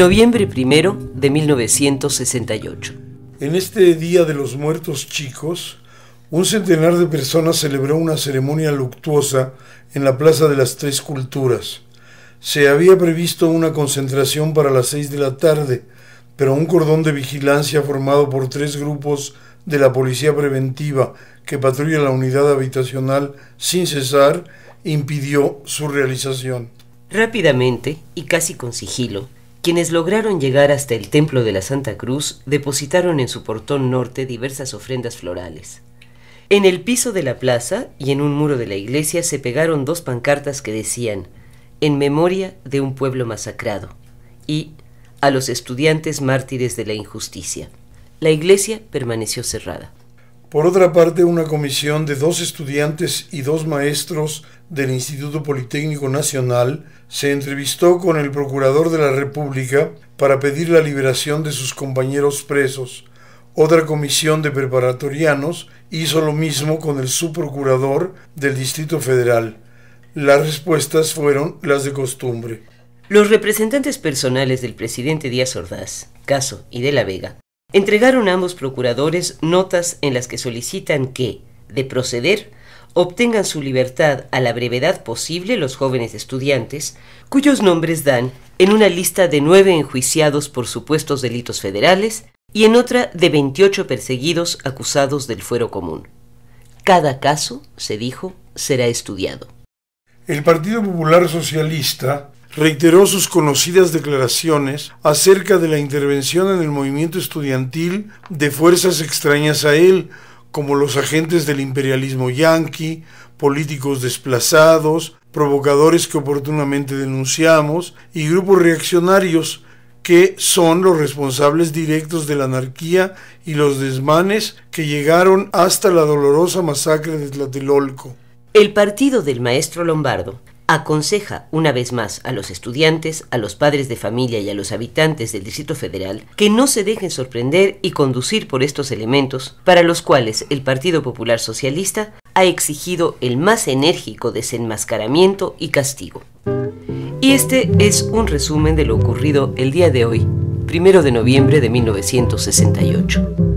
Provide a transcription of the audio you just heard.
Noviembre primero de 1968. En este Día de los Muertos Chicos, un centenar de personas celebró una ceremonia luctuosa en la Plaza de las Tres Culturas. Se había previsto una concentración para las seis de la tarde, pero un cordón de vigilancia formado por tres grupos de la policía preventiva que patrulla la unidad habitacional sin cesar impidió su realización. Rápidamente y casi con sigilo, quienes lograron llegar hasta el Templo de la Santa Cruz depositaron en su portón norte diversas ofrendas florales. En el piso de la plaza y en un muro de la iglesia se pegaron dos pancartas que decían, en memoria de un pueblo masacrado y a los estudiantes mártires de la injusticia. La iglesia permaneció cerrada. Por otra parte, una comisión de dos estudiantes y dos maestros del Instituto Politécnico Nacional se entrevistó con el Procurador de la República para pedir la liberación de sus compañeros presos. Otra comisión de preparatorianos hizo lo mismo con el subprocurador del Distrito Federal. Las respuestas fueron las de costumbre. Los representantes personales del presidente Díaz Ordaz, Caso y de la Vega Entregaron ambos procuradores notas en las que solicitan que, de proceder, obtengan su libertad a la brevedad posible los jóvenes estudiantes, cuyos nombres dan en una lista de nueve enjuiciados por supuestos delitos federales y en otra de 28 perseguidos acusados del fuero común. Cada caso, se dijo, será estudiado. El Partido Popular Socialista reiteró sus conocidas declaraciones acerca de la intervención en el movimiento estudiantil de fuerzas extrañas a él, como los agentes del imperialismo yanqui, políticos desplazados, provocadores que oportunamente denunciamos y grupos reaccionarios que son los responsables directos de la anarquía y los desmanes que llegaron hasta la dolorosa masacre de Tlatelolco. El partido del maestro Lombardo aconseja una vez más a los estudiantes, a los padres de familia y a los habitantes del Distrito Federal que no se dejen sorprender y conducir por estos elementos para los cuales el Partido Popular Socialista ha exigido el más enérgico desenmascaramiento y castigo. Y este es un resumen de lo ocurrido el día de hoy, primero de noviembre de 1968.